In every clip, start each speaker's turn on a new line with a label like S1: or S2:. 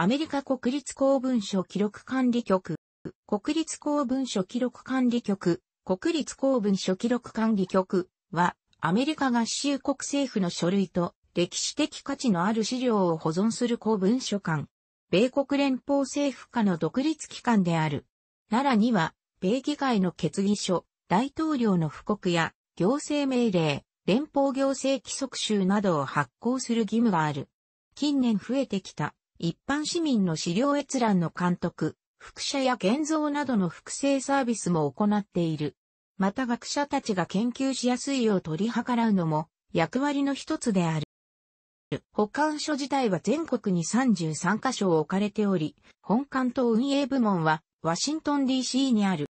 S1: アメリカ国立公文書記録管理局、国立公文書記録管理局、国立公文書記録管理局は、アメリカ合衆国政府の書類と歴史的価値のある資料を保存する公文書館。米国連邦政府下の独立機関である。奈良には、米議会の決議書、大統領の布告や行政命令、連邦行政規則集などを発行する義務がある。近年増えてきた一般市民の資料閲覧の監督、複写や現像などの複製サービスも行っている。また学者たちが研究しやすいよう取り計らうのも役割の一つである。保管所自体は全国に33カ所を置かれており、本館と運営部門はワシントン DC にある。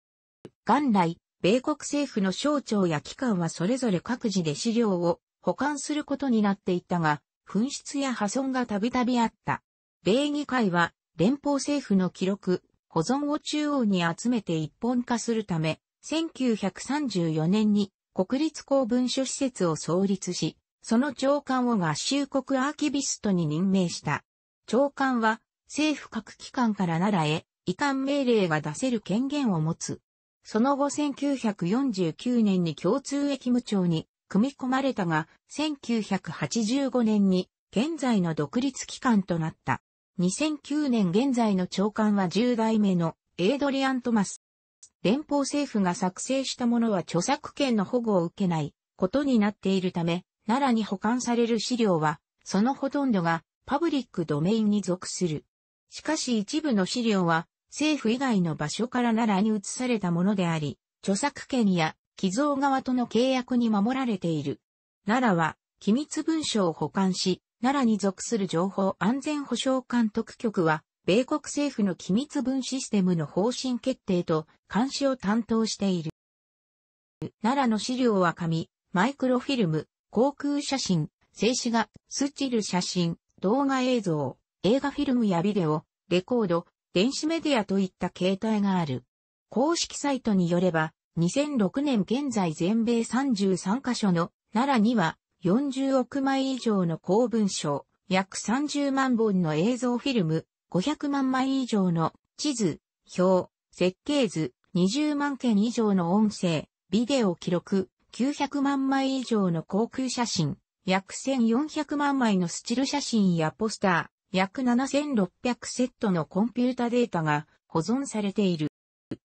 S1: 元来、米国政府の省庁や機関はそれぞれ各自で資料を保管することになっていたが、紛失や破損がたびたびあった。米議会は連邦政府の記録、保存を中央に集めて一本化するため、1934年に国立公文書施設を創立し、その長官を合衆国アーキビストに任命した。長官は政府各機関から奈良へ遺憾命令が出せる権限を持つ。その後1949年に共通駅務長に組み込まれたが、1985年に現在の独立機関となった。2009年現在の長官は10代目のエイドリアン・トマス。連邦政府が作成したものは著作権の保護を受けないことになっているため、奈良に保管される資料は、そのほとんどがパブリックドメインに属する。しかし一部の資料は政府以外の場所から奈良に移されたものであり、著作権や寄贈側との契約に守られている。奈良は機密文書を保管し、奈良に属する情報安全保障監督局は、米国政府の機密分システムの方針決定と監視を担当している。奈良の資料は紙、マイクロフィルム、航空写真、静止画、スチル写真、動画映像、映画フィルムやビデオ、レコード、電子メディアといった形態がある。公式サイトによれば、2006年現在全米33カ所の奈良には40億枚以上の公文書、約30万本の映像フィルム、500万枚以上の地図、表、設計図、20万件以上の音声、ビデオ記録、900万枚以上の航空写真、約1400万枚のスチル写真やポスター、約7600セットのコンピュータデータが保存されている。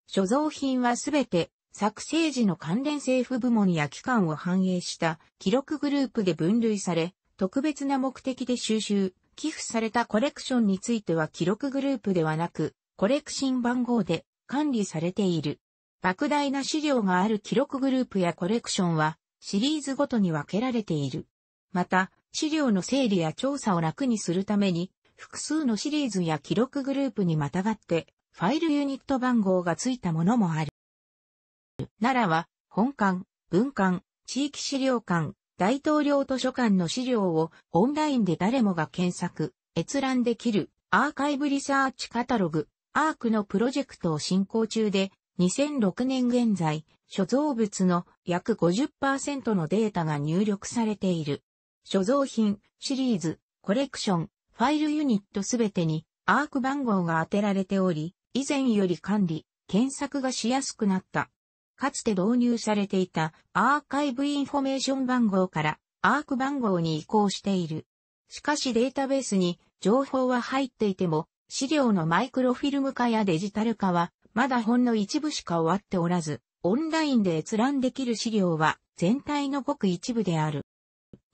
S1: 所蔵品はすべて作成時の関連政府部門や機関を反映した記録グループで分類され、特別な目的で収集、寄付されたコレクションについては記録グループではなく、コレクション番号で管理されている。莫大な資料がある記録グループやコレクションは、シリーズごとに分けられている。また、資料の整理や調査を楽にするために、複数のシリーズや記録グループにまたがって、ファイルユニット番号がついたものもある。奈良は本館、文館、地域資料館、大統領図書館の資料をオンラインで誰もが検索、閲覧できるアーカイブリサーチカタログ、アークのプロジェクトを進行中で、2006年現在、所蔵物の約50%のデータが入力されている。所蔵品、シリーズ、コレクション、ファイルユニットすべてにアーク番号が当てられており、以前より管理、検索がしやすくなった。かつて導入されていたアーカイブインフォメーション番号からアーク番号に移行している。しかしデータベースに情報は入っていても、資料のマイクロフィルム化やデジタル化は、まだほんの一部しか終わっておらず、オンラインで閲覧できる資料は全体のごく一部である。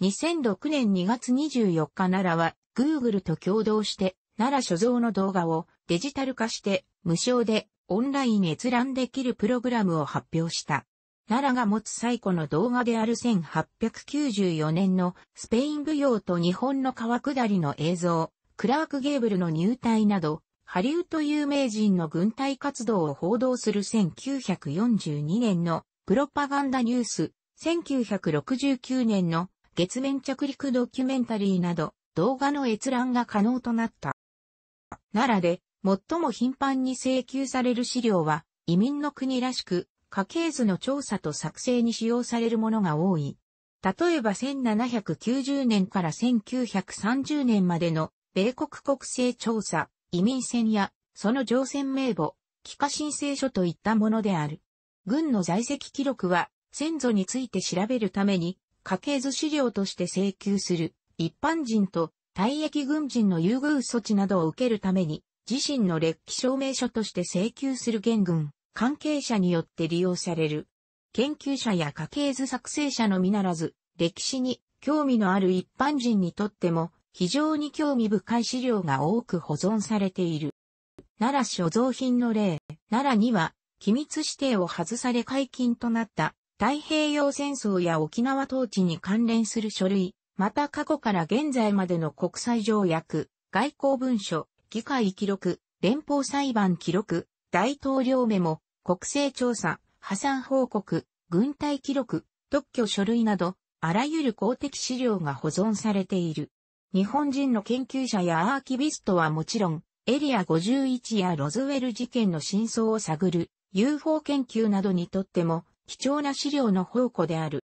S1: 2006年2月24日奈良は Google と共同して奈良所蔵の動画をデジタル化して無償でオンライン閲覧できるプログラムを発表した。奈良が持つ最古の動画である1894年のスペイン舞踊と日本の川下りの映像、クラーク・ゲーブルの入隊など、ハリウッド有名人の軍隊活動を報道する1942年のプロパガンダニュース、1969年の月面着陸ドキュメンタリーなど動画の閲覧が可能となった。奈良で最も頻繁に請求される資料は、移民の国らしく、家系図の調査と作成に使用されるものが多い。例えば1790年から1930年までの米国国勢調査、移民船やその乗船名簿、帰化申請書といったものである。軍の在籍記録は先祖について調べるために家系図資料として請求する一般人と退役軍人の優遇措置などを受けるために自身の歴史証明書として請求する言軍、関係者によって利用される。研究者や家系図作成者のみならず、歴史に興味のある一般人にとっても、非常に興味深い資料が多く保存されている。奈良所蔵品の例、奈良には、機密指定を外され解禁となった太平洋戦争や沖縄統治に関連する書類、また過去から現在までの国際条約、外交文書、議会記録、連邦裁判記録、大統領メモ、国勢調査、破産報告、軍隊記録、特許書類など、あらゆる公的資料が保存されている。日本人の研究者やアーキビストはもちろん、エリア51やロズウェル事件の真相を探る UFO 研究などにとっても貴重な資料の宝庫である。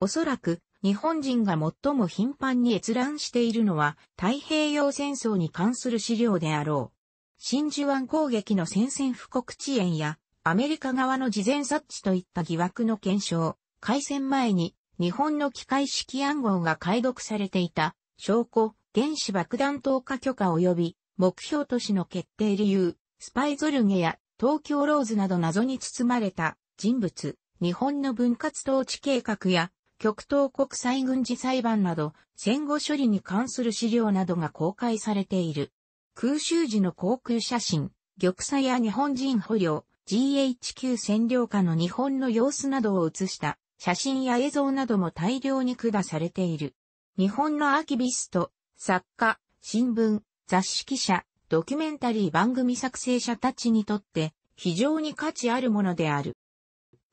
S1: おそらく日本人が最も頻繁に閲覧しているのは太平洋戦争に関する資料であろう。真珠湾攻撃の宣戦布告遅延やアメリカ側の事前察知といった疑惑の検証、開戦前に日本の機械式暗号が解読されていた証拠、原子爆弾投下許可及び目標都市の決定理由、スパイゾルゲや東京ローズなど謎に包まれた人物、日本の分割統治計画や極東国際軍事裁判など、戦後処理に関する資料などが公開されている。空襲時の航空写真、玉座や日本人捕虜、GHQ 占領下の日本の様子などを写した写真や映像なども大量に下されている。日本のアーキビスト、作家、新聞、雑誌記者、ドキュメンタリー番組作成者たちにとって非常に価値あるものである。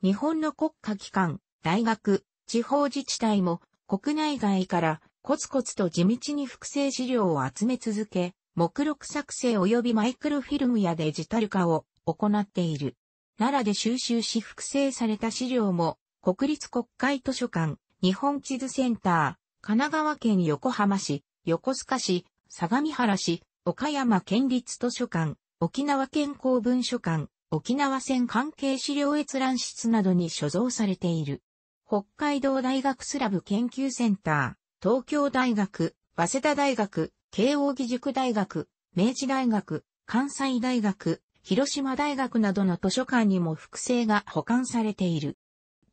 S1: 日本の国家機関、大学、地方自治体も国内外からコツコツと地道に複製資料を集め続け、目録作成及びマイクロフィルムやデジタル化を行っている。奈良で収集し複製された資料も、国立国会図書館、日本地図センター、神奈川県横浜市、横須賀市、相模原市、岡山県立図書館、沖縄県公文書館、沖縄戦関係資料閲覧室などに所蔵されている。北海道大学スラブ研究センター、東京大学、早稲田大学、慶応義塾大学、明治大学、関西大学、広島大学などの図書館にも複製が保管されている。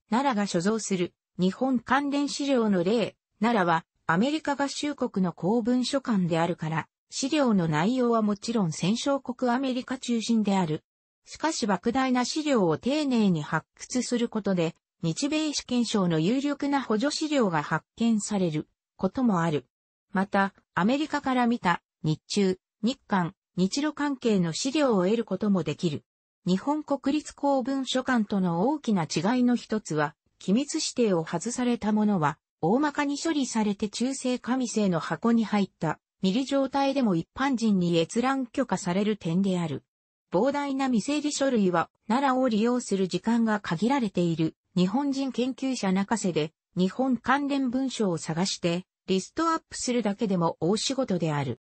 S1: 奈良が所蔵する日本関連資料の例、奈良はアメリカ合衆国の公文書館であるから、資料の内容はもちろん戦勝国アメリカ中心である。しかし莫大な資料を丁寧に発掘することで、日米試験省の有力な補助資料が発見されることもある。また、アメリカから見た日中、日韓、日露関係の資料を得ることもできる。日本国立公文書館との大きな違いの一つは、機密指定を外されたものは、大まかに処理されて中性紙製の箱に入った、ミリ状態でも一般人に閲覧許可される点である。膨大な未整理書類は、奈良を利用する時間が限られている、日本人研究者中瀬で、日本関連文書を探して、リストアップするだけでも大仕事である。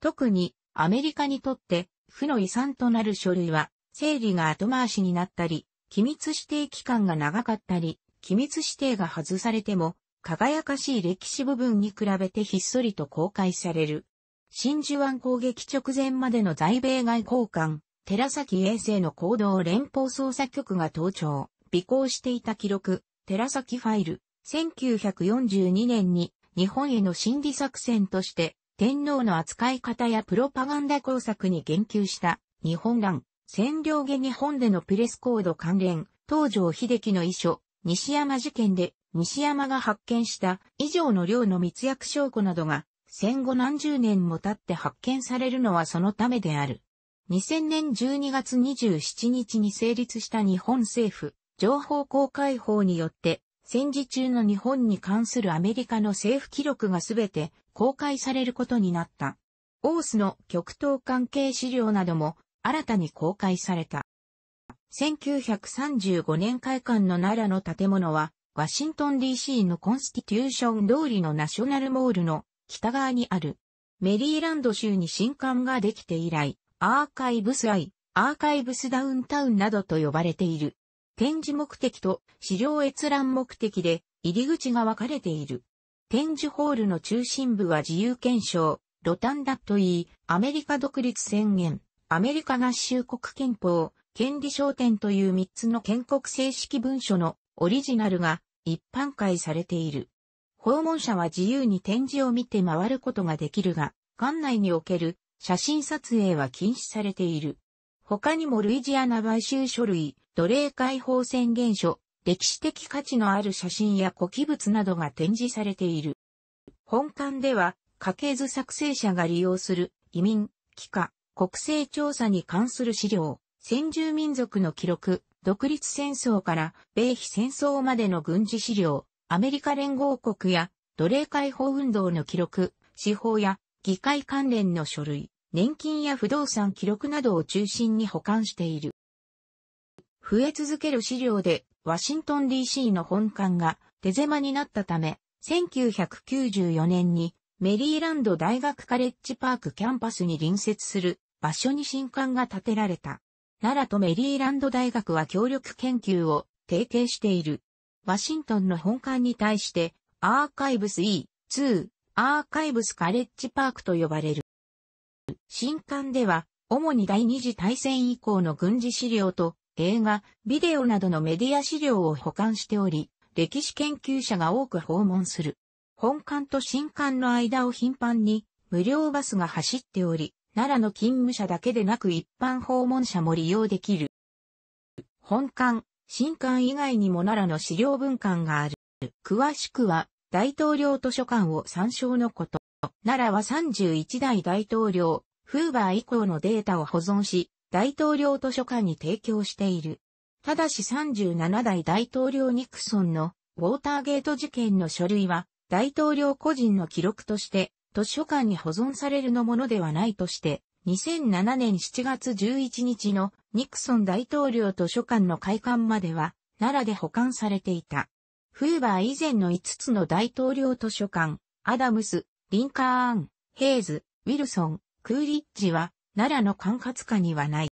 S1: 特に、アメリカにとって、負の遺産となる書類は、整理が後回しになったり、機密指定期間が長かったり、機密指定が外されても、輝かしい歴史部分に比べてひっそりと公開される。真珠湾攻撃直前までの在米外交官、寺崎衛星の行動連邦捜査局が盗聴、尾行していた記録、寺崎ファイル、1942年に日本への心理作戦として天皇の扱い方やプロパガンダ工作に言及した日本欄、占領下日本でのプレスコード関連、東条秀樹の遺書、西山事件で西山が発見した以上の量の密約証拠などが戦後何十年も経って発見されるのはそのためである。2000年12月27日に成立した日本政府、情報公開法によって、戦時中の日本に関するアメリカの政府記録がすべて公開されることになった。オースの極東関係資料なども新たに公開された。1935年開館の奈良の建物は、ワシントン DC のコンスティテューション通りのナショナルモールの北側にある。メリーランド州に新館ができて以来、アーカイブスアイ、アーカイブスダウンタウンなどと呼ばれている。展示目的と資料閲覧目的で入り口が分かれている。展示ホールの中心部は自由検証、ロタンダといい、アメリカ独立宣言、アメリカ合衆国憲法、権利商店という3つの建国正式文書のオリジナルが一般会されている。訪問者は自由に展示を見て回ることができるが、館内における写真撮影は禁止されている。他にもルイジアナ買収書類、奴隷解放宣言書、歴史的価値のある写真や古記物などが展示されている。本館では、家系図作成者が利用する移民、帰化、国勢調査に関する資料、先住民族の記録、独立戦争から米非戦争までの軍事資料、アメリカ連合国や奴隷解放運動の記録、司法や議会関連の書類、年金や不動産記録などを中心に保管している。増え続ける資料で、ワシントン DC の本館が手狭になったため、1994年にメリーランド大学カレッジパークキャンパスに隣接する場所に新館が建てられた。奈良とメリーランド大学は協力研究を提携している。ワシントンの本館に対して、アーカイブス E、2、アーカイブスカレッジパークと呼ばれる。新館では、主に第二次大戦以降の軍事資料と映画、ビデオなどのメディア資料を保管しており、歴史研究者が多く訪問する。本館と新館の間を頻繁に無料バスが走っており、奈良の勤務者だけでなく一般訪問者も利用できる。本館、新館以外にも奈良の資料文館がある。詳しくは、大統領図書館を参照のこと。奈良は31代大統領、フーバー以降のデータを保存し、大統領図書館に提供している。ただし37代大統領ニクソンのウォーターゲート事件の書類は大統領個人の記録として図書館に保存されるのものではないとして2007年7月11日のニクソン大統領図書館の開館までは奈良で保管されていた。フーバー以前の5つの大統領図書館、アダムス、リンカーン、ヘイズ、ウィルソン、クーリッジは、奈良の管轄下にはない。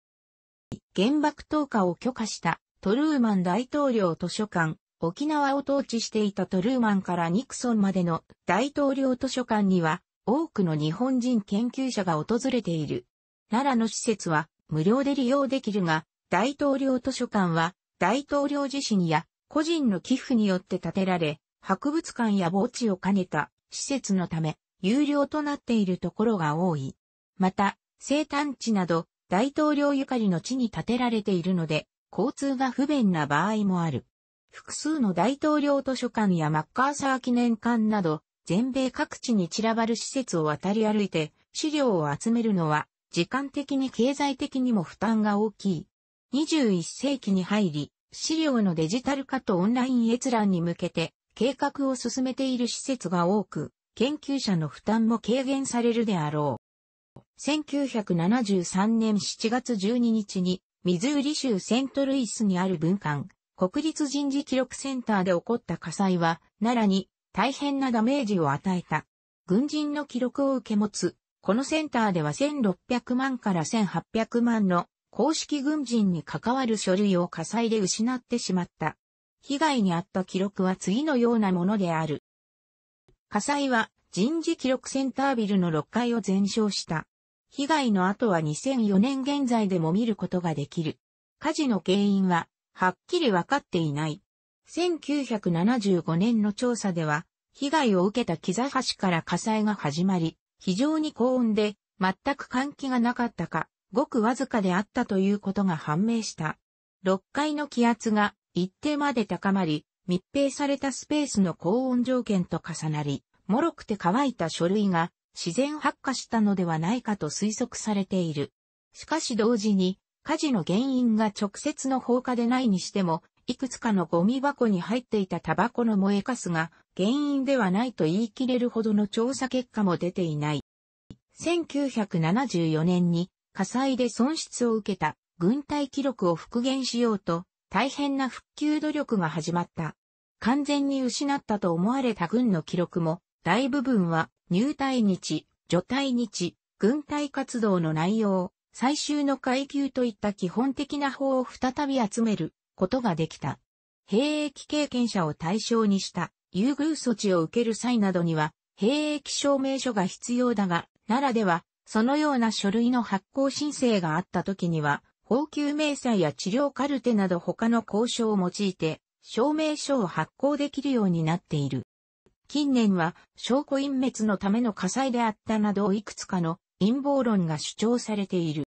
S1: 原爆投下を許可したトルーマン大統領図書館、沖縄を統治していたトルーマンからニクソンまでの大統領図書館には多くの日本人研究者が訪れている。奈良の施設は無料で利用できるが、大統領図書館は大統領自身や個人の寄付によって建てられ、博物館や墓地を兼ねた施設のため、有料となっているところが多い。また、生誕地など、大統領ゆかりの地に建てられているので、交通が不便な場合もある。複数の大統領図書館やマッカーサー記念館など、全米各地に散らばる施設を渡り歩いて、資料を集めるのは、時間的に経済的にも負担が大きい。21世紀に入り、資料のデジタル化とオンライン閲覧に向けて計画を進めている施設が多く、研究者の負担も軽減されるであろう。1973年7月12日に、ミズーリ州セントルイスにある文館、国立人事記録センターで起こった火災は、奈良に大変なダメージを与えた。軍人の記録を受け持つ、このセンターでは1600万から1800万の公式軍人に関わる書類を火災で失ってしまった。被害に遭った記録は次のようなものである。火災は人事記録センタービルの6階を全焼した。被害の後は2004年現在でも見ることができる。火事の原因ははっきりわかっていない。1975年の調査では、被害を受けた木座橋から火災が始まり、非常に高温で、全く換気がなかったか、ごくわずかであったということが判明した。6階の気圧が一定まで高まり、密閉されたスペースの高温条件と重なり、脆くて乾いた書類が自然発火したのではないかと推測されている。しかし同時に、火事の原因が直接の放火でないにしても、いくつかのゴミ箱に入っていたタバコの燃えかすが原因ではないと言い切れるほどの調査結果も出ていない。1974年に火災で損失を受けた軍隊記録を復元しようと、大変な復旧努力が始まった。完全に失ったと思われた軍の記録も、大部分は入隊日、除隊日、軍隊活動の内容、最終の階級といった基本的な法を再び集めることができた。兵役経験者を対象にした優遇措置を受ける際などには、兵役証明書が必要だが、ならではそのような書類の発行申請があった時には、報給明細や治療カルテなど他の交渉を用いて、証明書を発行できるようになっている。近年は証拠隠滅のための火災であったなどいくつかの陰謀論が主張されている。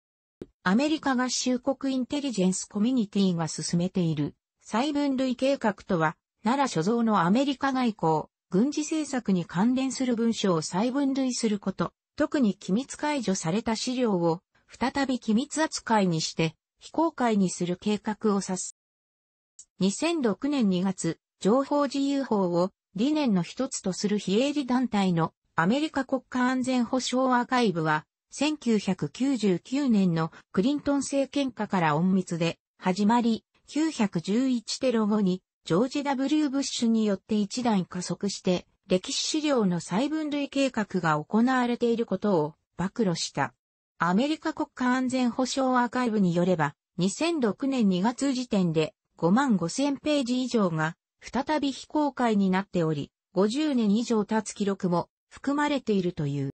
S1: アメリカ合衆国インテリジェンスコミュニティが進めている細分類計画とは、奈良所蔵のアメリカ外交、軍事政策に関連する文書を細分類すること、特に機密解除された資料を再び機密扱いにして非公開にする計画を指す。2006年2月、情報自由法を理念の一つとする非営利団体のアメリカ国家安全保障アーカイブは、1999年のクリントン政権下から隠密で始まり、911テロ後にジョージ・ W・ ブッシュによって一段加速して歴史資料の再分類計画が行われていることを暴露した。アメリカ国家安全保障アーカイブによれば、2006年2月時点で5万5000ページ以上が再び非公開になっており、50年以上経つ記録も含まれているという。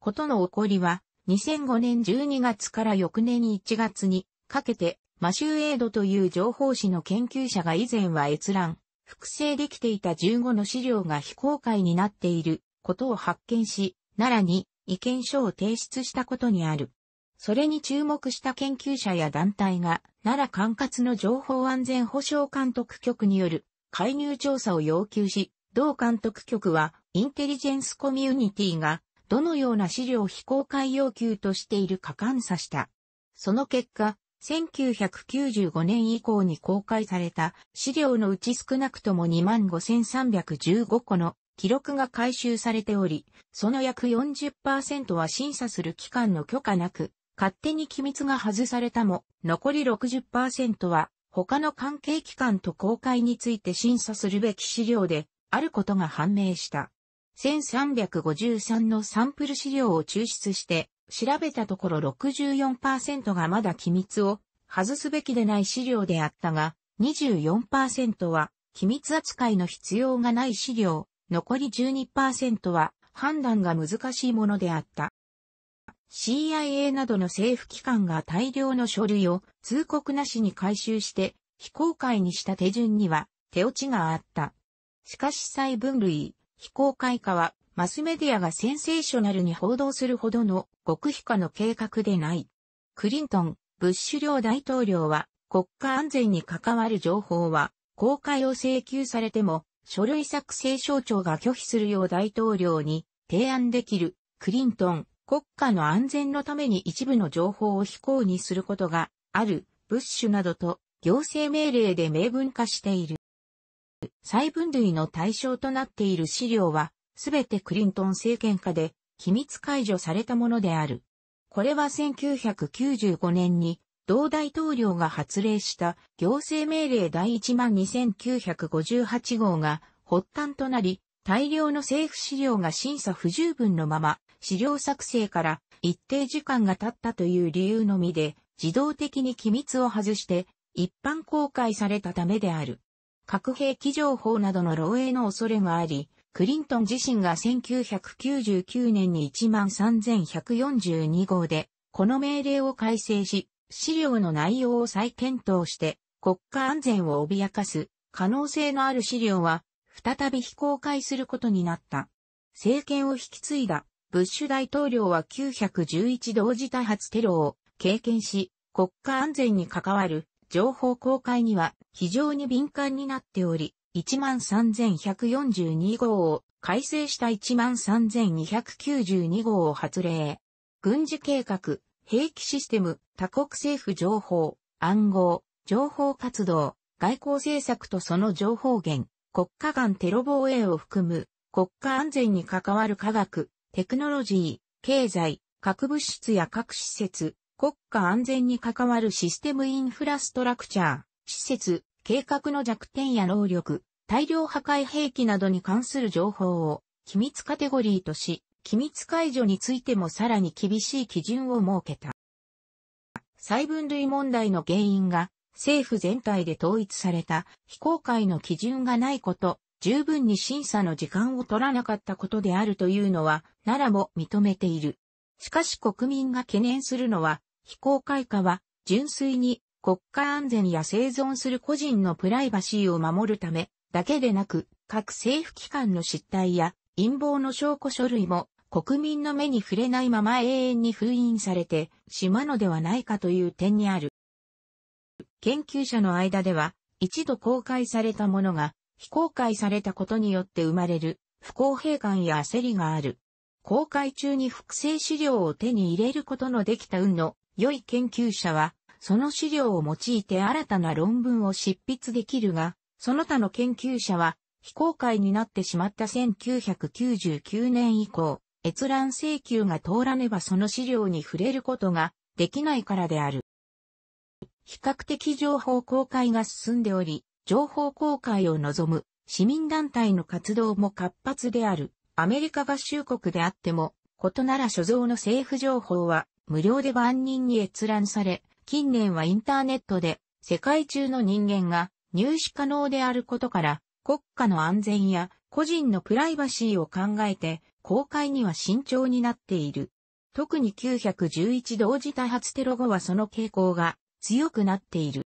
S1: ことの起こりは、2005年12月から翌年1月にかけて、マシューエイドという情報誌の研究者が以前は閲覧複製できていた15の資料が非公開になっていることを発見し、奈良に意見書を提出したことにある。それに注目した研究者や団体が、奈良管轄の情報安全保障監督局による介入調査を要求し、同監督局は、インテリジェンスコミュニティが、どのような資料を非公開要求としているか監査した。その結果、1995年以降に公開された資料のうち少なくとも25,315個の記録が回収されており、その約40%は審査する機関の許可なく、勝手に機密が外されたも、残り60%は他の関係機関と公開について審査するべき資料であることが判明した。1353のサンプル資料を抽出して、調べたところ64%がまだ機密を外すべきでない資料であったが、24%は機密扱いの必要がない資料、残り12%は判断が難しいものであった。CIA などの政府機関が大量の書類を通告なしに回収して非公開にした手順には手落ちがあった。しかし細分類、非公開化はマスメディアがセンセーショナルに報道するほどの極秘化の計画でない。クリントン、ブッシュ両大統領は、国家安全に関わる情報は、公開を請求されても、書類作成省庁が拒否するよう大統領に提案できる、クリントン、国家の安全のために一部の情報を非行にすることがある、ブッシュなどと、行政命令で明文化している。再分類の対象となっている資料は、すべてクリントン政権下で秘密解除されたものである。これは1995年に同大統領が発令した行政命令第12958号が発端となり、大量の政府資料が審査不十分のまま、資料作成から一定時間が経ったという理由のみで、自動的に機密を外して一般公開されたためである。核兵器情報などの漏洩の恐れがあり、クリントン自身が1999年に13142号で、この命令を改正し、資料の内容を再検討して、国家安全を脅かす可能性のある資料は、再び非公開することになった。政権を引き継いだ、ブッシュ大統領は911同時多発テロを経験し、国家安全に関わる情報公開には非常に敏感になっており、13142号を改正した13292号を発令。軍事計画、兵器システム、多国政府情報、暗号、情報活動、外交政策とその情報源、国家間テロ防衛を含む、国家安全に関わる科学、テクノロジー、経済、核物質や核施設、国家安全に関わるシステムインフラストラクチャー、施設、計画の弱点や能力、大量破壊兵器などに関する情報を機密カテゴリーとし、機密解除についてもさらに厳しい基準を設けた。細分類問題の原因が政府全体で統一された非公開の基準がないこと、十分に審査の時間を取らなかったことであるというのは、ならも認めている。しかし国民が懸念するのは、非公開化は純粋に国家安全や生存する個人のプライバシーを守るため、だけでなく、各政府機関の失態や陰謀の証拠書類も国民の目に触れないまま永遠に封印されてしまうのではないかという点にある。研究者の間では、一度公開されたものが非公開されたことによって生まれる不公平感や焦りがある。公開中に複製資料を手に入れることのできた運の良い研究者は、その資料を用いて新たな論文を執筆できるが、その他の研究者は、非公開になってしまった1999年以降、閲覧請求が通らねばその資料に触れることができないからである。比較的情報公開が進んでおり、情報公開を望む市民団体の活動も活発である。アメリカ合衆国であっても、ことなら所蔵の政府情報は無料で万人に閲覧され、近年はインターネットで世界中の人間が入手可能であることから、国家の安全や個人のプライバシーを考えて、公開には慎重になっている。特に911同時多発テロ後はその傾向が強くなっている。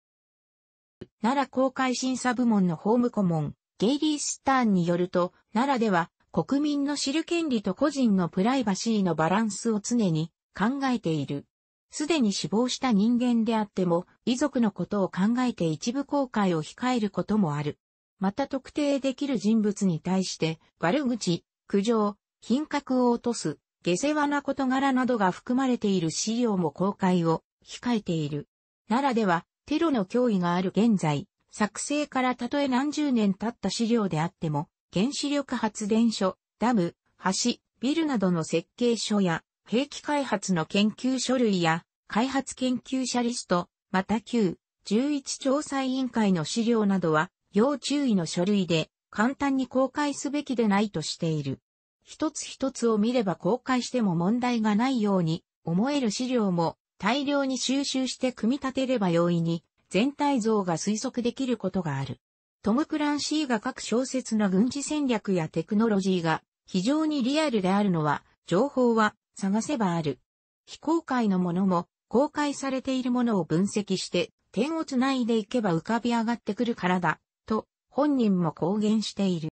S1: 奈良公開審査部門の法務顧問、ゲイリー・スターンによると、奈良では国民の知る権利と個人のプライバシーのバランスを常に考えている。すでに死亡した人間であっても、遺族のことを考えて一部公開を控えることもある。また特定できる人物に対して、悪口、苦情、品格を落とす、下世話な事柄などが含まれている資料も公開を控えている。奈良では、テロの脅威がある現在、作成からたとえ何十年経った資料であっても、原子力発電所、ダム、橋、ビルなどの設計書や兵器開発の研究書類や開発研究者リスト、また旧11調査委員会の資料などは要注意の書類で簡単に公開すべきでないとしている。一つ一つを見れば公開しても問題がないように思える資料も大量に収集して組み立てれば容易に全体像が推測できることがある。トム・クランシーが各小説の軍事戦略やテクノロジーが非常にリアルであるのは情報は探せばある。非公開のものも、公開されているものを分析して、点を繋いでいけば浮かび上がってくるからだ、と、本人も公言している。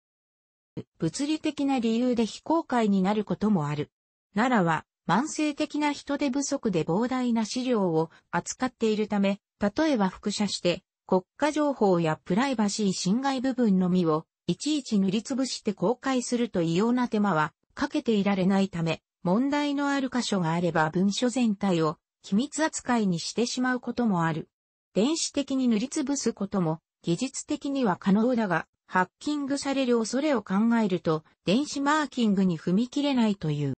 S1: 物理的な理由で非公開になることもある。奈良は、慢性的な人手不足で膨大な資料を扱っているため、例えば複写して、国家情報やプライバシー侵害部分のみを、いちいち塗りつぶして公開すると異様な手間は、かけていられないため、問題のある箇所があれば文書全体を機密扱いにしてしまうこともある。電子的に塗りつぶすことも技術的には可能だが、ハッキングされる恐れを考えると電子マーキングに踏み切れないという。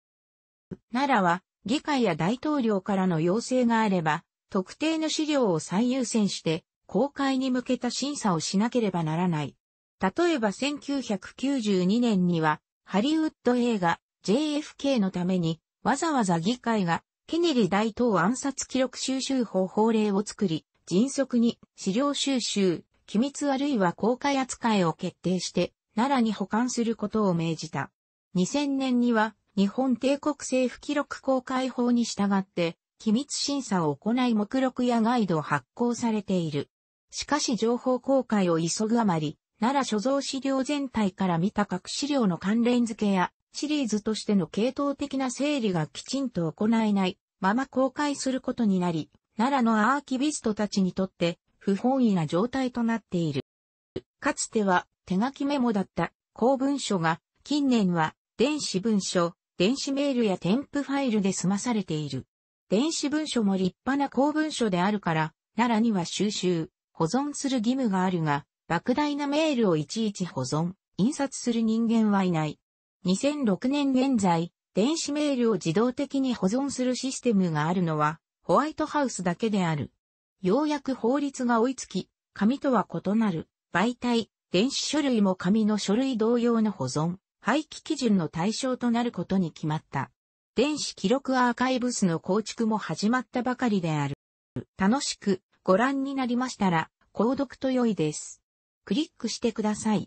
S1: 奈良は議会や大統領からの要請があれば、特定の資料を最優先して公開に向けた審査をしなければならない。例えば1992年には、ハリウッド映画、JFK のために、わざわざ議会が、ケネリ大統暗殺記録収集法法令を作り、迅速に資料収集、機密あるいは公開扱いを決定して、奈良に保管することを命じた。2000年には、日本帝国政府記録公開法に従って、機密審査を行い目録やガイドを発行されている。しかし情報公開を急ぐあまり、奈良所蔵資料全体から見た各資料の関連付けやシリーズとしての系統的な整理がきちんと行えないまま公開することになり、奈良のアーキビストたちにとって不本意な状態となっている。かつては手書きメモだった公文書が近年は電子文書、電子メールや添付ファイルで済まされている。電子文書も立派な公文書であるから、奈良には収集、保存する義務があるが、莫大なメールをいちいち保存、印刷する人間はいない。2006年現在、電子メールを自動的に保存するシステムがあるのは、ホワイトハウスだけである。ようやく法律が追いつき、紙とは異なる、媒体、電子書類も紙の書類同様の保存、廃棄基準の対象となることに決まった。電子記録アーカイブスの構築も始まったばかりである。楽しくご覧になりましたら、購読と良いです。クリックしてください。